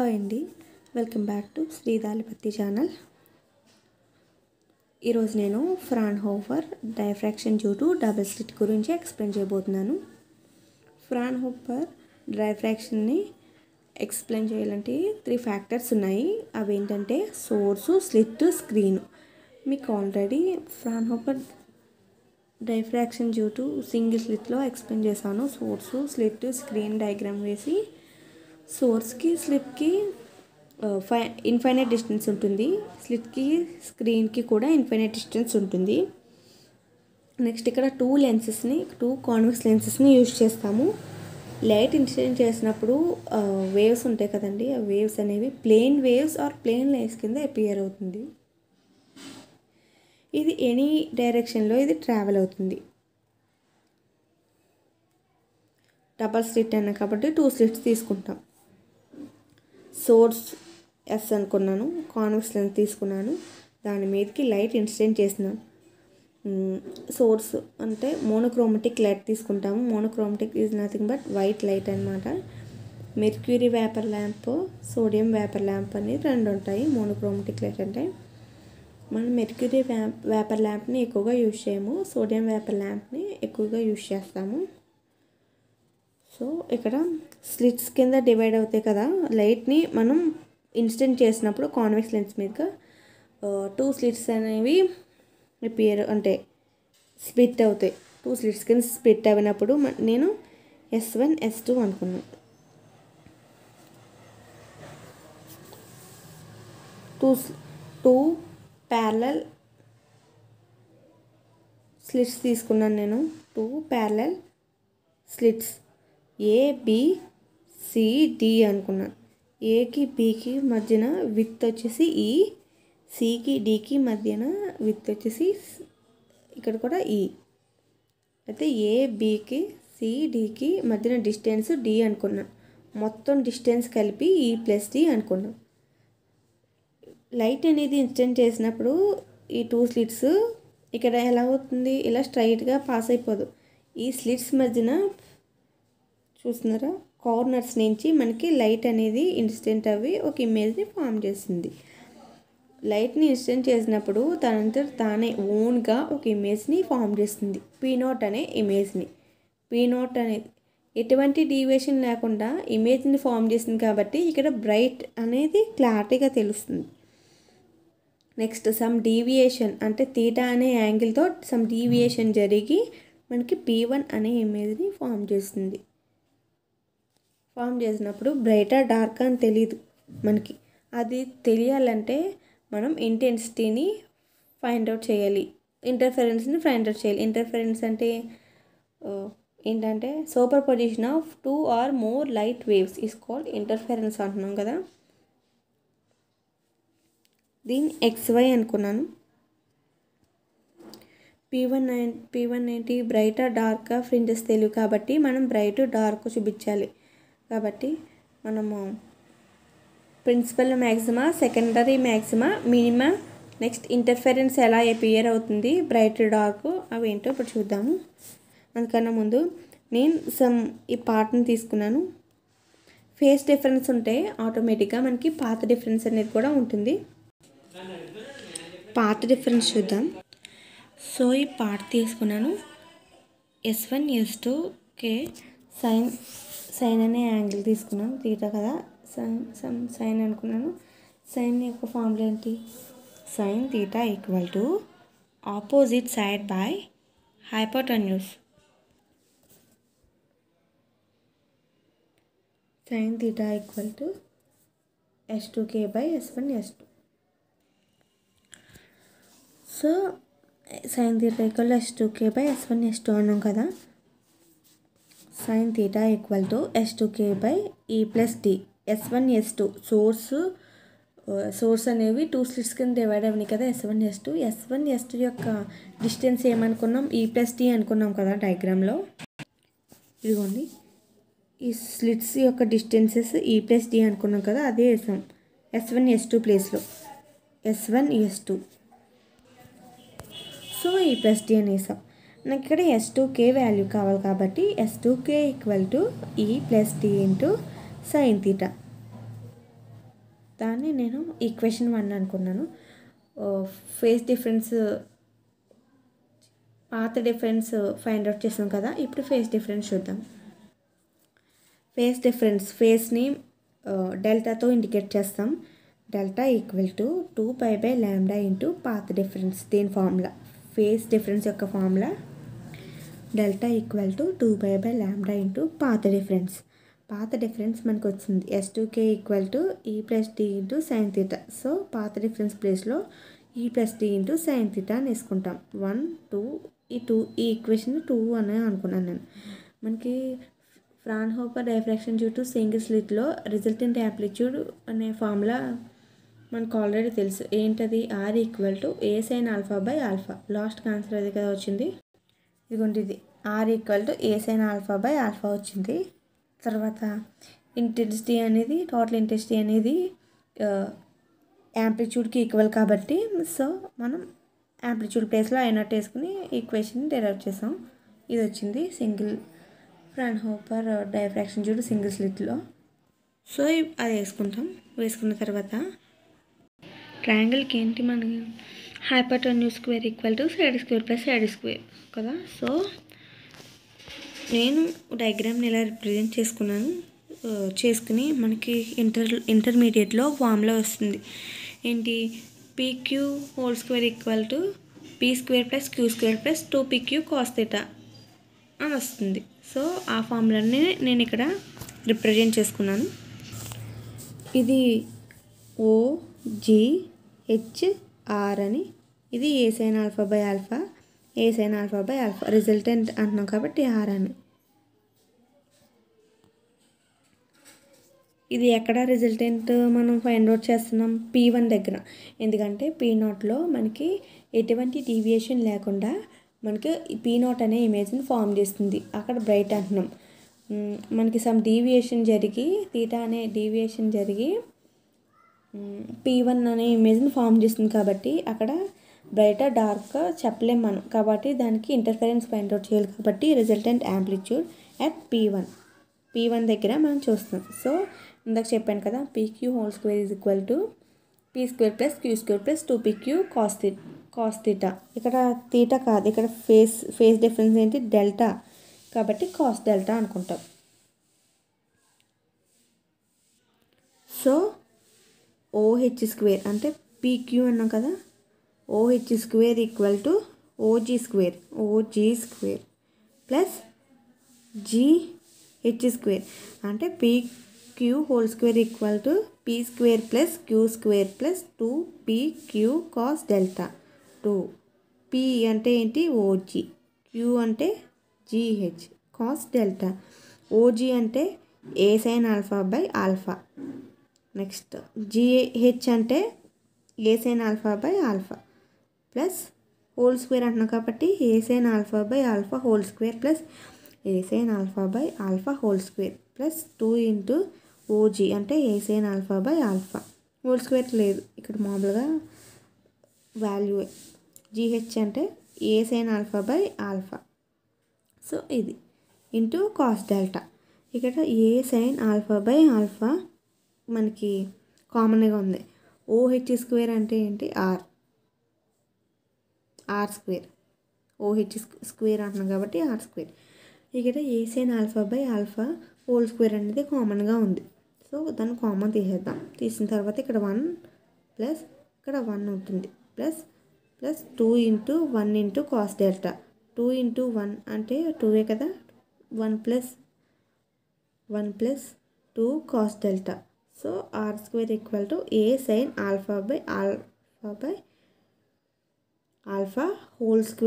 hi అండి welcome back to శ్రీదాలిపత్తి channel ఈరోజు నేను Fraunhofer diffraction due to double slit గురించి ఎక్స్ప్లెయిన్ చేయబోతున్నాను ఫ్రాన్ హోఫర్ డ్రైఫ్రాక్షన్ని ఎక్స్ప్లెయిన్ చేయాలంటే త్రీ ఫ్యాక్టర్స్ ఉన్నాయి అవి ఏంటంటే సోర్సు స్లిట్ స్క్రీన్ మీకు already Fraunhofer diffraction due to single స్లిట్లో ఎక్స్ప్లెయిన్ చేశాను సోర్సు స్లిట్ స్క్రీన్ డయాగ్రామ్ వేసి సోర్స్కి స్లిప్కి ఫై ఇన్ఫైనైట్ డిస్టెన్స్ ఉంటుంది స్లిప్కి స్క్రీన్కి కూడా ఇన్ఫైనైట్ డిస్టెన్స్ ఉంటుంది నెక్స్ట్ ఇక్కడ టూ లెన్సెస్ని టూ కాన్వెక్స్ లెన్సెస్ని యూజ్ చేస్తాము లైట్ ఇన్సిడెంట్ చేసినప్పుడు వేవ్స్ ఉంటాయి కదండి ఆ వేవ్స్ అనేవి plane waves or plane lines కింద అపియర్ అవుతుంది ఇది ఎనీ డైరెక్షన్లో ఇది ట్రావెల్ అవుతుంది డబల్ స్లిట్ అన్న కాబట్టి టూ స్లిట్స్ తీసుకుంటాం సోర్స్ ఎస్ అనుకున్నాను కాన్వెక్స్ లెన్స్ తీసుకున్నాను దాని మీదకి లైట్ ఇన్సిడెంట్ చేసినాను సోర్స్ అంటే మోనోక్రోమటిక్ లైట్ తీసుకుంటాము monochromatic is nothing but white light అనమాట mercury vapour lamp sodium vapour lamp అనేది రెండు ఉంటాయి మోనోక్రోమటిక్ లైట్ అంటే మనం మెర్క్యూరీ వేపర్ ల్యాంప్ని ఎక్కువగా యూజ్ చేయము సోడియం వేపర్ ల్యాంప్ని ఎక్కువగా యూజ్ చేస్తాము సో ఇక్కడ స్లిట్స్ కింద డివైడ్ అవుతాయి కదా లైట్ని మనం ఇన్స్టెంట్ చేసినప్పుడు కాన్వెక్స్ లెన్స్ మీద టూ స్లిట్స్ అనేవి రిపేర్ అంటే స్ప్లిట్ అవుతాయి టూ స్లిట్స్ కింద స్ప్లిట్ అయినప్పుడు నేను ఎస్ వన్ ఎస్ టూ అనుకున్నాను టూ టూ ప్యారలల్ స్లిట్స్ తీసుకున్నాను నేను two parallel slits A B C D అనుకున్నాను ఏకి బీకి మధ్యన విత్ వచ్చేసి ఈ సికి డికి మధ్యన విత్ వచ్చేసి ఇక్కడ కూడా ఈ అయితే ఏ బీకి సిడికి మధ్యన డిస్టెన్స్ డి అనుకున్నాను మొత్తం డిస్టెన్స్ కలిపి ఈ ప్లస్ డి అనుకున్నాం లైట్ అనేది ఇన్స్టెంట్ చేసినప్పుడు ఈ టూ స్లిట్స్ ఇక్కడ ఎలా అవుతుంది ఇలా స్ట్రైట్గా పాస్ అయిపోదు ఈ స్లిట్స్ మధ్యన చూస్తున్నారా కార్నర్స్ నుంచి మనకి లైట్ అనేది ఇన్స్టెంట్ అవి ఒక ఇమేజ్ని ఫామ్ చేసింది లైట్ని ఇన్స్టెంట్ చేసినప్పుడు తనంతా తానే ఓన్గా ఒక ఇమేజ్ని ఫామ్ చేస్తుంది పీనోట్ అనే ఇమేజ్ని పీనోట్ అనేది ఎటువంటి డీవియేషన్ లేకుండా ఇమేజ్ని ఫామ్ చేసింది కాబట్టి ఇక్కడ బ్రైట్ అనేది క్లారిటీగా తెలుస్తుంది నెక్స్ట్ సమ్ డీవియేషన్ అంటే తీటా అనే యాంగిల్తో సమ్ డీవియేషన్ జరిగి మనకి పీ వన్ అనే ఇమేజ్ని ఫామ్ చేస్తుంది ఫామ్ చేసినప్పుడు బ్రైటా డార్క్ అని తెలియదు మనకి అది తెలియాలంటే మనం ఇంటెన్సిటీని ఫైండ్ అవుట్ చేయాలి ఇంటర్ఫరెన్స్ని ఫైండ్ అవుట్ చేయాలి ఇంటర్ఫరెన్స్ అంటే ఏంటంటే superposition of two or more light waves is called interference అంటున్నాం కదా దీన్ని ఎక్స్వై అనుకున్నాను P one nine P one ninety bright dark fringes తెలియవు కాబట్టి మనం బ్రైట్ డార్క్ చూపించాలి కాబట్టి మనము principal maxima secondary maxima minima next interference ఎలా అపియర్ అవుతుంది బ్రైట్ డార్క్ అవి ఏంటో ఇప్పుడు చూద్దాము అందుకన్నా ముందు నేను సమ్ ఈ పార్ట్ని తీసుకున్నాను ఫేస్ డిఫరెన్స్ ఉంటే ఆటోమేటిక్గా మనకి పాత డిఫరెన్స్ అనేది కూడా ఉంటుంది పాత డిఫరెన్స్ చూద్దాం సో ఈ పార్ట్ తీసుకున్నాను S one S two K sine sine అనే యాంగిల్ తీసుకున్నాను తీటా కదా సైన్ సమ్ సైన్ అనుకున్నాను సైన్ యొక్క ఫార్ములా ఏంటి sine theta equal to opposite side by hypotenuse sine theta equal to S two K by S one S two so sine theta equal S two K by S one S two అన్నాం కదా sine theta equal to S two K by E plus D yes one S two source source అనేవి two slits కింద divide అవ్వని కదా S one S two S one S two యొక్క distance ఏమనుకున్నాం E plus D అనుకున్నాం కదా డయాగ్రామ్లో ఇదిగోండి ఈ స్లిట్స్ యొక్క డిస్టెన్సెస్ ఈ ప్లస్ డి అనుకున్నాం కదా అదే వేసాం ఎస్ వన్ ఎస్ టూ ప్లేస్లో S one S two so ఈ e ప్లస్ డి అని వేసాం నాకు ఇక్కడ ఎస్ టూ కే వాల్యూ కావాలి కాబట్టి S two K equal to E plus D into sine theta దాన్ని నేను ఈక్వేషన్ వన్ అనుకున్నాను phase difference path difference find out చేసాం కదా ఇప్పుడు ఫేస్ డిఫరెన్స్ చూద్దాం ఫేస్ డిఫరెన్స్ ఫేస్ని డెల్టాతో ఇండికేట్ చేస్తాం delta equal to two pi by lambda into path difference దీని ఫార్ములా ఫేస్ డిఫరెన్స్ యొక్క formula delta equal to two by by lambda into path difference path difference మనకు వచ్చింది S two K equal to ఈ e plus D into sine theta so path difference ప్లేస్లో ఈ e plus D into sine theta అని వేసుకుంటాం one two ఈ two ఈ equation two అని అనుకున్నాను నేను మనకి Fraunhofer diffraction due to single స్లిట్లో రిజల్టెంట్ యాంప్లిట్యూడ్ అనే ఫార్ములా మనకు ఆల్రెడీ తెలుసు ఏంటది R equal to A sine alpha by alpha last answer అది కదా వచ్చింది ఇదిగోండి ఇది R equal to A sine alpha by alpha వచ్చింది తర్వాత ఇంటెన్సిటీ అనేది టోటల్ ఇంటెన్సిటీ అనేది యాంప్లిట్యూడ్కి ఈక్వల్ కాబట్టి సో మనం యాంప్లిట్యూడ్ ప్లేస్లో ఐనాట్ వేసుకుని ఈక్వేషన్ డెరైవ్ చేసాం ఇది వచ్చింది సింగిల్ ఫ్రంట్ హోపర్ డైఫ్రాక్షన్ చూడు సింగిల్ స్లిట్లో సో అది వేసుకుంటాం వేసుకున్న తర్వాత ట్రాంగిల్కి ఏంటి మనకి hypotenuse square equal to side square plus side square కదా సో నేను డయాగ్రామ్ని ఎలా రిప్రజెంట్ చేసుకున్నాను చేసుకుని మనకి ఇంటర్ ఇంటర్మీడియట్లో ఫామ్లో వస్తుంది ఏంటి P Q whole square equal to P square plus Q square plus two P Q cos theta అని వస్తుంది సో ఆ ఫార్ములాని నేను ఇక్కడ రిప్రజెంట్ చేసుకున్నాను ఇది ఓ జీ హెచ్ ఆర్ అని ఇది A sine alpha by alpha A sine alpha by alpha resultant అంటున్నాం కాబట్టి ఆర్ అని ఇది ఎక్కడ రిజల్టెంట్ మనం ఫైండ్ అవుట్ చేస్తున్నాం పీ వన్ దగ్గర ఎందుకంటే పీ నాట్లో మనకి ఎటువంటి డీవియేషన్ లేకుండా మనకి పీ నాట్ అనే ఇమేజ్ని ఫామ్ చేస్తుంది అక్కడ బ్రైట్ అంటున్నాం మనకి సమ్ డీవియేషన్ జరిగి తీటా అనే డీవియేషన్ జరిగి పీ వన్ అనే ఇమేజ్ని ఫామ్ చేస్తుంది కాబట్టి అక్కడ బ్రైట్ డార్క్ చెప్పలేం మనం కాబట్టి దానికి ఇంటర్ఫరెన్స్ ఫైండ్ అవుట్ చేయాలి కాబట్టి resultant amplitude at P one P one దగ్గర మనం చూస్తాం సో ఇందాక చెప్పాను కదా P Q whole square is equal to P square plus Q square plus two P Q cos theta ఇక్కడ తీటా కాదు ఇక్కడ ఫేస్ ఫేస్ డిఫరెన్స్ ఏంటి డెల్టా కాబట్టి కాస్ డెల్టా అనుకుంటాం సో ఓహెచ్ స్క్వేర్ అంటే పీక్యూ అన్నాం కదా O H square equal to O G square O G square plus G H square అంటే P Q whole square equal to P square plus Q square plus two P Q cos delta two P అంటే ఏంటి O G Q అంటే G H cos delta O G అంటే A sine alpha by alpha next G H అంటే A sine alpha by alpha plus whole square అంటున్నాం కాబట్టి A sine alpha by alpha whole square plus A sine alpha by alpha whole square plus two into O G అంటే A sine alpha by alpha whole square లేదు ఇక్కడ మామూలుగా value G H అంటే A sine alpha by alpha so ఇది into cos delta ఇక్కడ A sine alpha by alpha మనకి కామన్గా ఉంది ఓహెచ్ స్క్వేర్ అంటే ఏంటి R R square O H square అంటున్నాం కాబట్టి ఆర్ స్క్వేర్ ఇక్కడ A sine alpha by alpha whole square అనేది కామన్గా ఉంది సో దాన్ని కామన్ తీసేద్దాం తీసిన తర్వాత ఇక్కడ వన్ ప్లస్ ఇక్కడ వన్ అవుతుంది plus plus two into one into cos delta two into one అంటే టూవే కదా one plus one plus two cos delta so r2 = a sin alpha / r / alpha ^ 2 *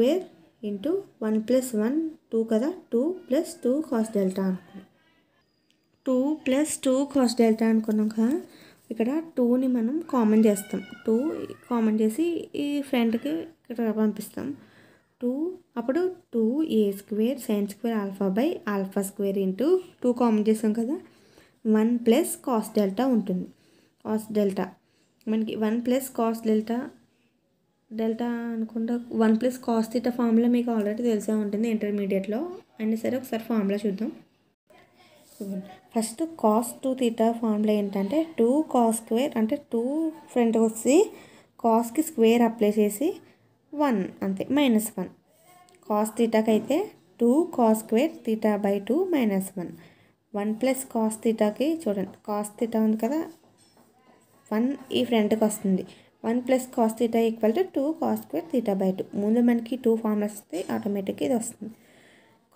1 + 1 2 కదా 2 + 2 cos delta 2 + 2 cos delta అనుకున్నాం కదా ఇక్కడ 2 ని మనం కామన్ చేస్తాం 2 కామన్ చేసి ఈ ఫ్రంట్ కి ఇక్కడ పంపిస్తాం 2 అప్పుడు 2 a ^ 2 sin ^ 2 alpha / alpha ^ 2 * 2 common చేశాం కదా వన్ ప్లస్ కాస్ డెల్టా ఉంటుంది కాస్ డెల్టా మనకి one plus cos delta delta అనుకుంటా one plus cos theta formula మీకు ఆల్రెడీ తెలిసే ఉంటుంది ఇంటర్మీడియట్లో అయినా సరే ఒకసారి ఫార్ములా చూద్దాం first cos two theta formula ఏంటంటే టూ కాస్ స్క్వేర్ అంటే టూ ఫ్రంట్ వచ్చి కాస్కి స్క్వేర్ అప్లై చేసి వన్ అంతే మైనస్ వన్ కాస్ తీటాకైతే అయితే two cos square theta by two minus one one plus cos థీటాకి చూడండి కాస్ థీటా ఉంది కదా వన్ ఈ ఫ్రంట్కి వస్తుంది one plus cos theta equal to two cos square theta by two ముందు మనకి టూ ఫార్ములాస్ వస్తే ఆటోమేటిక్గా ఇది వస్తుంది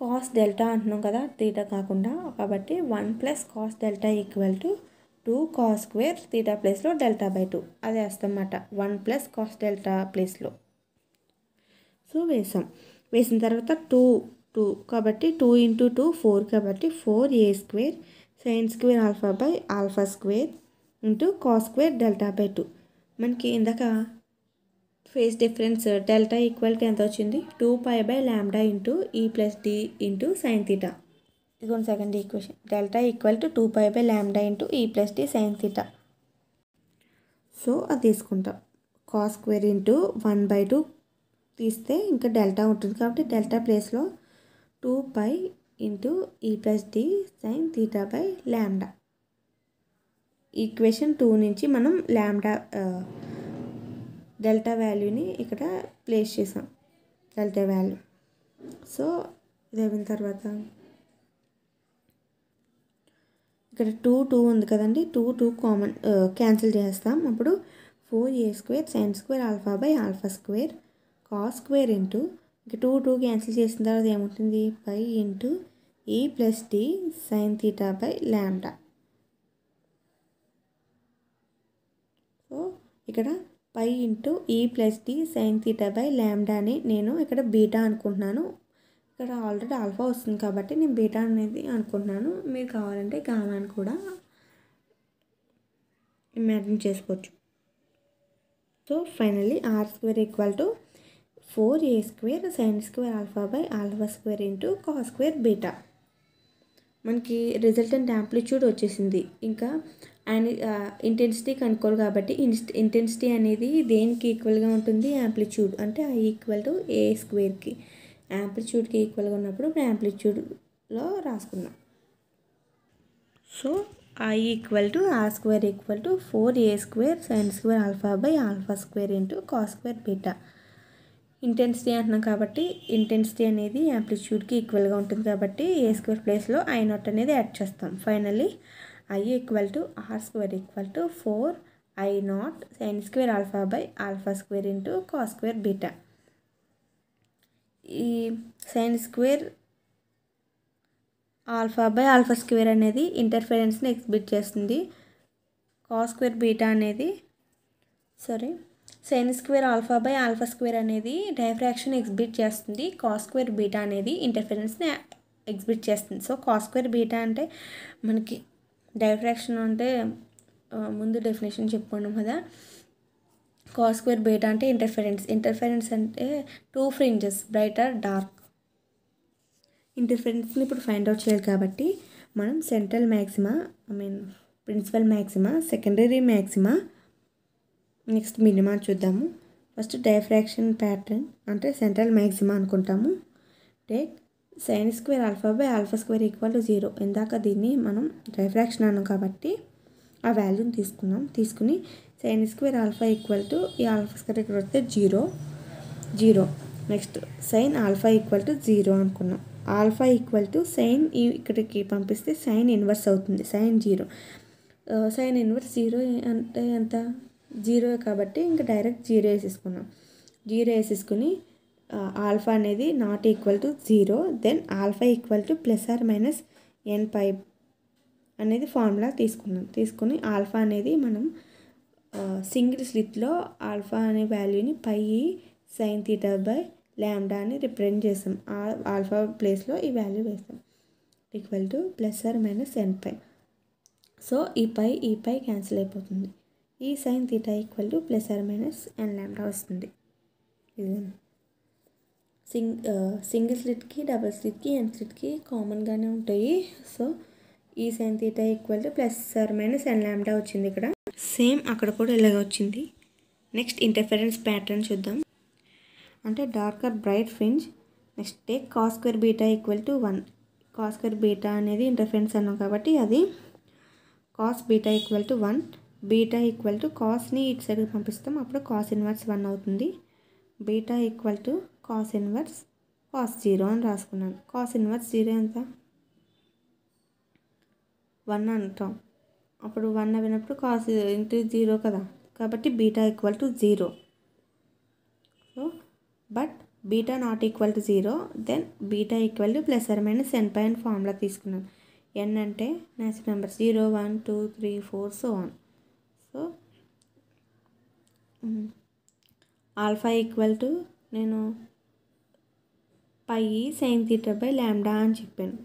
కాస్ డెల్టా అంటున్నాం కదా తీటా కాకుండా కాబట్టి one plus cos delta equal to two cos square theta ప్లేస్లో డెల్టా బై టూ వేస్తాం వస్తామన్నమాట వన్ ప్లస్ కాస్ డెల్టా ప్లేస్లో సో వేసాం వేసిన తర్వాత టూ టూ కాబట్టి టూ ఇంటూ టూ ఫోర్ కాబట్టి four A square sine square alpha by alpha square into cos square delta by two మనకి ఇందాక ఫేస్ డిఫరెన్స్ డెల్టా ఈక్వల్టీ ఎంత వచ్చింది two pi by lambda into E plus D into sine theta ఇదిగో second equation delta equal to two pi by lambda into E plus D sine theta so అది తీసుకుంటాం cos square into one by two తీస్తే ఇంకా delta ఉంటుంది కాబట్టి delta ప్లేస్లో two pi into E plus D sine theta by lambda equation two నుంచి మనం ల్యాండా డెల్టా వాల్యూని ఇక్కడ ప్లేస్ చేసాం డెల్టా వాల్యూ సో ఇది తర్వాత ఇక్కడ టూ టూ ఉంది కదండి టూ టూ కామన్ క్యాన్సిల్ చేస్తాం అప్పుడు four A square sine square alpha by alpha square cos square into ఇంకా టూ టూ క్యాన్సిల్ చేసిన తర్వాత ఏముంటుంది pi into E plus D sine theta by lambda so ఇక్కడ pi into E plus D sine theta by ల్యాండాని నేను ఇక్కడ beta అనుకుంటున్నాను ఇక్కడ ఆల్రెడీ ఆల్ఫా వస్తుంది కాబట్టి నేను బీటా అనేది అనుకుంటున్నాను మీరు కావాలంటే గామాని కూడా ఇమాజిన్ చేసుకోవచ్చు so finally R square equal to four A square sine square alpha by alpha square into cos square beta మనకి రిజల్టెంట్ యాంప్లిట్యూడ్ వచ్చేసింది ఇంకా అండ్ ఇంటెన్సిటీ కనుక్కోవాలి కాబట్టి ఇంటెన్సిటీ అనేది దేనికి ఈక్వల్గా ఉంటుంది యాంప్లిట్యూడ్ అంటే ఆ ఈక్వల్ టు ఏ స్క్వేర్కి యాంప్లిట్యూడ్కి ఈక్వల్గా ఉన్నప్పుడు యాంప్లిట్యూడ్లో రాసుకున్నాం సో ఐ ఈక్వల్ టు ఆ square equal to four A square sine square alpha by alpha square into cos square beta intensity అంటున్నాం కాబట్టి ఇంటెన్సిటీ అనేది యాంప్లిట్యూడ్కి ఈక్వల్గా ఉంటుంది కాబట్టి ఏ స్క్వేర్ ప్లేస్లో ఐ నాట్ అనేది యాడ్ చేస్తాం finally I equal to R square equal to four I naught sine square alpha by alpha square into cos square beta ఈ sine square alpha by alpha square అనేది ఇంటర్ఫరెన్స్ని exhibit చేస్తుంది cos square beta అనేది sorry sine square alpha by alpha square అనేది diffraction exhibit చేస్తుంది cos square beta అనేది ఇంటర్ఫరెన్స్ని exhibit చేస్తుంది సో కాస్ స్క్వేర్ బీటా అంటే మనకి డైఫ్రాక్షన్ అంటే ముందు డెఫినేషన్ చెప్పుకోండి కదా కాస్ స్క్వేర్ బీటా అంటే ఇంటర్ఫరెన్స్ ఇంటర్ఫరెన్స్ అంటే టూ ఫ్రింజెస్ బ్రైటర్ డార్క్ ఇంటర్ఫరెన్స్ని ఇప్పుడు ఫైండ్ అవుట్ చేయాలి కాబట్టి మనం central maxima I mean principal maxima secondary maxima next minima చూద్దాము ఫస్ట్ డైఫ్రాక్షన్ ప్యాటర్న్ అంటే సెంట్రల్ మ్యాక్సిమా అనుకుంటాము take sine square alpha by alpha square equal to zero ఇందాక దీన్ని మనం డైఫ్రాక్షన్ అన్నాం కాబట్టి ఆ వాల్యూని తీసుకున్నాం తీసుకుని sine square alpha equal to ఈ ఆల్ఫా స్క్వేర్ ఇక్కడ వస్తే zero zero next sine alpha equal to zero అనుకున్నాం ఆల్ఫా ఈక్వల్ టు సైన్ ఇక్కడికి పంపిస్తే సైన్ ఇన్వర్స్ అవుతుంది sine zero sine inverse zero అంటే ఎంత జీరో కాబట్టి ఇంకా డైరెక్ట్ జీరో వేసేసుకున్నాం జీరో వేసేసుకుని ఆల్ఫా అనేది not equal to zero then alpha equal to plus or minus N pi అనేది ఫార్ములా తీసుకున్నాం తీసుకుని ఆల్ఫా అనేది మనం సింగిల్ స్లిప్లో ఆల్ఫా అనే వాల్యూని పై సైన్ థీటా బై ల్యాండా అని రిప్రజెంట్ చేస్తాం ఆల్ఫా ప్లేస్లో ఈ వాల్యూ వేస్తాం equal to plus or minus N pi so ఈ పై ఈ పై క్యాన్సిల్ అయిపోతుంది ఈ sine theta equal to plus or minus N lambda వస్తుంది సింగ్ సింగిల్ స్లిట్కి డబల్ స్లిట్కి ఎన్ స్లిట్కి కామన్గానే ఉంటాయి సో ఈ sine theta equal to plus or minus N lambda వచ్చింది ఇక్కడ సేమ్ అక్కడ కూడా ఇలాగ వచ్చింది నెక్స్ట్ ఇంటర్ఫరెన్స్ ప్యాటర్న్ చూద్దాం అంటే darker bright fringe next take cos square beta equal to one cos square beta అనేది ఇంటర్ఫరెన్స్ అన్నాం కాబట్టి అది cos beta equal to one beta equal to కాస్ని ఇటు సైడ్కి పంపిస్తాం అప్పుడు కాస్ ఇన్వర్స్ వన్ అవుతుంది beta equal to cos inverse cos zero అని రాసుకున్నాను కాస్ ఇన్వర్స్ జీరో ఎంత వన్ అంటాం అప్పుడు వన్ అయినప్పుడు కాస్ ఇంటూ జీరో కదా కాబట్టి beta equal to zero so but beta not equal to zero then beta equal to plus or minus N pi formula తీసుకున్నాను N అంటే next number zero one two three four so one so alpha equal to నేను pi sign theta by lambda అని చెప్పాను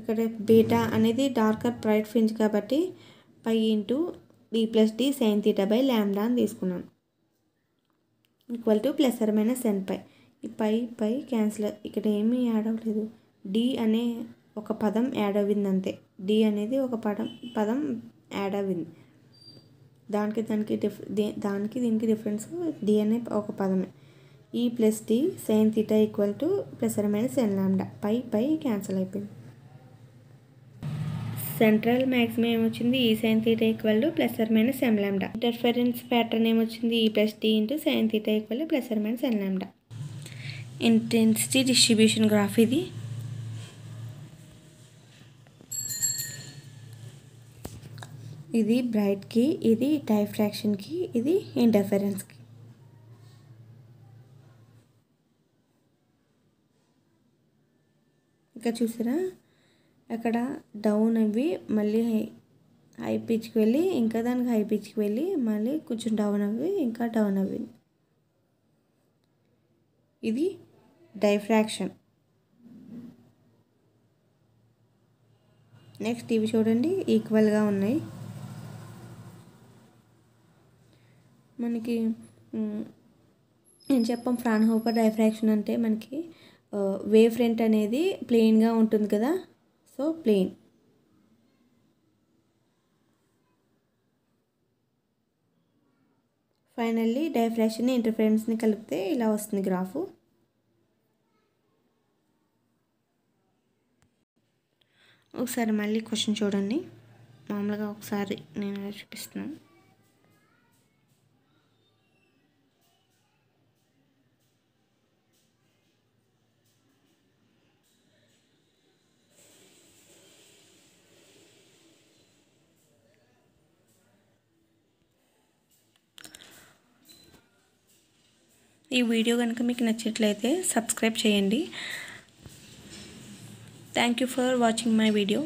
ఇక్కడ beta అనేది darker bright fringe కాబట్టి pi into D plus D sine theta by lambda అని తీసుకున్నాను equal to plus or సెన్ pi ఈ పై పై క్యాన్సిల్ ఇక్కడ ఏమీ యాడ్ అవ్వలేదు డి అనే ఒక పదం యాడ్ అవ్వింది అంతే డి అనేది ఒక పదం పదం యాడ్ అవ్వింది దానికి దానికి డిఫ్ దానికి దీనికి డిఫరెన్స్ డిఎన్ఏ ఒక పదమే E plus D sine theta equal to plus or minus N lambda pi pi cancel అయిపోయింది సెంట్రల్ మ్యాక్సిమం ఏమొచ్చింది ఈ sine theta equal to plus or minus N lambda interference pattern ఏమొచ్చింది E plus D into sine theta equal to plus or minus N lambda intensity distribution graph ఇది ఇది బ్రైట్కి ఇది డైఫ్రాక్షన్కి ఇది ఇంటర్ఫరెన్స్కి ఇంకా చూసారా అక్కడ డౌన్ అవి మళ్ళీ హై పిచ్కి వెళ్ళి ఇంకా దానికి హై పిచ్కి వెళ్ళి మళ్ళీ కొంచెం డౌన్ అవి ఇంకా డౌన్ అవి ఇది డైఫ్రాక్షన్ నెక్స్ట్ ఇవి చూడండి ఈక్వల్గా ఉన్నాయి మనకి నేను చెప్పాం హోపర్ డైఫ్రాక్షన్ అంటే మనకి వేవ్ ఫ్రంట్ అనేది ప్లెయిన్గా ఉంటుంది కదా సో ప్లెయిన్ ఫైనల్లీ డైఫ్రాక్షన్ ఇంటర్ఫరెన్స్ని కలిపితే ఇలా వస్తుంది గ్రాఫు ఒకసారి మళ్ళీ క్వశ్చన్ చూడండి మామూలుగా ఒకసారి నేను చూపిస్తున్నాను ఈ వీడియో కనుక మీకు నచ్చినట్లయితే సబ్స్క్రైబ్ చేయండి thank you for watching my video